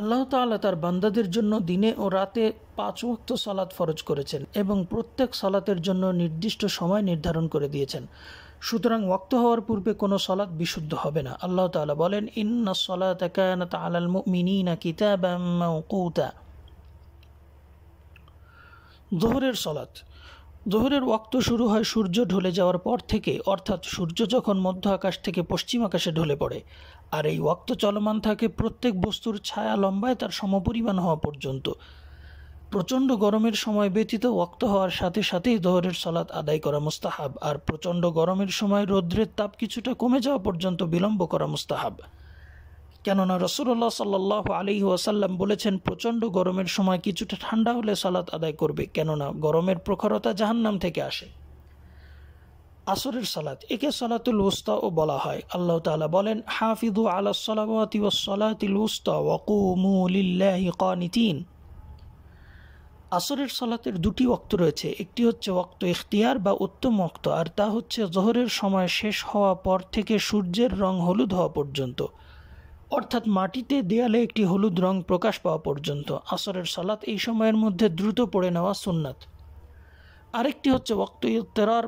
আল্লাহ তাল্লাহ তার বান্দাদের জন্য দিনে ও রাতে পাঁচ ওয়াক্ত সালাত ফরজ করেছেন এবং প্রত্যেক সালাতের জন্য নির্দিষ্ট সময় নির্ধারণ করে দিয়েছেন সুতরাং ওক্ত হওয়ার পূর্বে কোনো সলাৎ বিশুদ্ধ হবে না আল্লাহ তাআলা বলেন ইন্না সলাত আলাল জোহরের সলাত জোহরের ওয়াক্ত শুরু হয় সূর্য ঢলে যাওয়ার পর থেকে অর্থাৎ সূর্য যখন মধ্য আকাশ থেকে পশ্চিম আকাশে ঢলে পড়ে আর এই ওয়াক্ত চলমান থাকে প্রত্যেক বস্তুর ছায়া লম্বায় তার সমপরিমাণ হওয়া পর্যন্ত প্রচণ্ড গরমের সময় ব্যতীত ওয়াক্ত হওয়ার সাথে সাথেই দোহরের সলাদ আদায় করা মুস্তাহাব আর প্রচণ্ড গরমের সময় রৌদ্রের তাপ কিছুটা কমে যাওয়া পর্যন্ত বিলম্ব করা মুস্তাহাব কেননা রসুল্লাহ সাল্লাহ আলী ওয়াসাল্লাম বলেছেন প্রচণ্ড গরমের সময় কিছুটা ঠান্ডা হলে সালাত আদায় করবে কেননা গরমের প্রখরতা জাহান্নাম থেকে আসে আসরের সালাত একে সালাতুল ও বলা হয় আল্লাহ তালা বলেন হাফিদু আলা ও উস্তা আসরের সালাতের দুটি অক্ত রয়েছে একটি হচ্ছে অক্ত ইখতিয়ার বা উত্তম অক্ত আর তা হচ্ছে জোহরের সময় শেষ হওয়া পর থেকে সূর্যের রং হলুদ হওয়া পর্যন্ত অর্থাৎ মাটিতে দেয়ালে একটি হলুদ রং প্রকাশ পাওয়া পর্যন্ত আসরের সালাত এই সময়ের মধ্যে দ্রুত পড়ে নেওয়া সুন্নাত আরেকটি হচ্ছে ওক্ত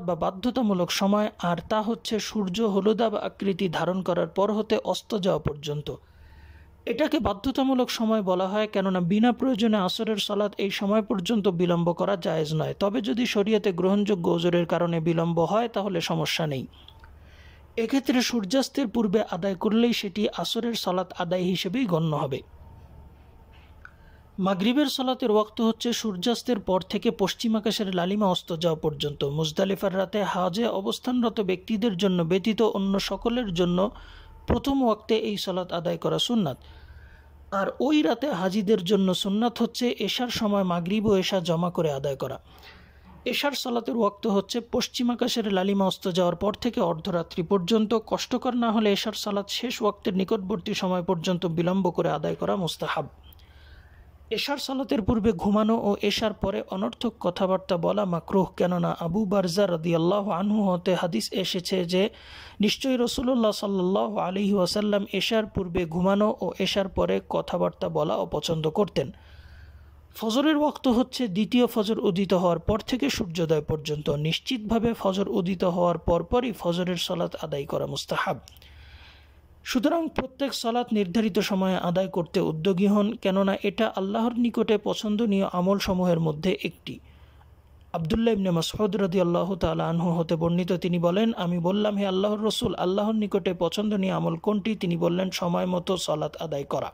বা বাধ্যতামূলক সময় আর তা হচ্ছে সূর্য হলুদাব আকৃতি ধারণ করার পর হতে অস্ত যাওয়া পর্যন্ত এটাকে বাধ্যতামূলক সময় বলা হয় কেননা বিনা প্রয়োজনে আসরের সালাত এই সময় পর্যন্ত বিলম্ব করা জায়েজ নয় তবে যদি শরীয়তে গ্রহণযোগ্য ওজোরের কারণে বিলম্ব হয় তাহলে সমস্যা নেই এক্ষেত্রে সূর্যাস্তের পূর্বে আদায় করলেই সেটি আসরের সলাত আদায় হিসেবেই গণ্য হবে মাগরিবের সলাতের ওয়াক্ত হচ্ছে সূর্যাস্তের পর থেকে পশ্চিম আকাশের লালিমা অস্ত যাওয়া পর্যন্ত মুজদালিফার রাতে হাজে অবস্থানরত ব্যক্তিদের জন্য ব্যতীত অন্য সকলের জন্য প্রথম ওয়াক্তে এই সলাত আদায় করা সুন্নাত আর ওই রাতে হাজিদের জন্য সুন্নাত হচ্ছে এশার সময় মাগরীব ও এশা জমা করে আদায় করা এশার সালাতের ওয়াক্ত হচ্ছে পশ্চিম আকাশের লালিমা অস্ত যাওয়ার পর থেকে অর্ধরাত্রি পর্যন্ত কষ্টকর না হলে এশার সালাত শেষ ওয়াক্তের নিকটবর্তী সময় পর্যন্ত বিলম্ব করে আদায় করা মুস্তাহাব এশার সালাতের পূর্বে ঘুমানো ও এশার পরে অনর্থক কথাবার্তা বলা মাকরুহ কেননা আবু বারজা রদিয়াল্লাহ আনহু হতে হাদিস এসেছে যে নিশ্চয়ই রসুল্লাহ সাল্লাহ আলী ওয়াসাল্লাম এশার পূর্বে ঘুমানো ও এশার পরে কথাবার্তা বলা অপছন্দ করতেন ফজরের ওয়াক্ত হচ্ছে দ্বিতীয় ফজর উদিত হওয়ার পর থেকে সূর্যোদয় পর্যন্ত নিশ্চিতভাবে ফজর উদিত হওয়ার পরপরই ফজরের সলাৎ আদায় করা মুস্তাহাব সুতরাং প্রত্যেক সলাৎ নির্ধারিত সময়ে আদায় করতে উদ্যোগী হন কেননা এটা আল্লাহর নিকটে পছন্দনীয় আমল সমূহের মধ্যে একটি আবদুল্লাহ ইবনে মাসফুদ রদি আল্লাহ তাল আনহু হতে বর্ণিত তিনি বলেন আমি বললাম হে আল্লাহর রসুল আল্লাহর নিকটে পছন্দনীয় আমল কোনটি তিনি বললেন সময় মতো সলাৎ আদায় করা